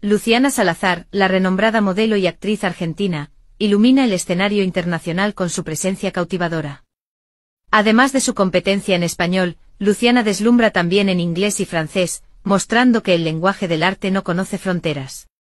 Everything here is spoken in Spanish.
Luciana Salazar, la renombrada modelo y actriz argentina, ilumina el escenario internacional con su presencia cautivadora. Además de su competencia en español, Luciana deslumbra también en inglés y francés, mostrando que el lenguaje del arte no conoce fronteras.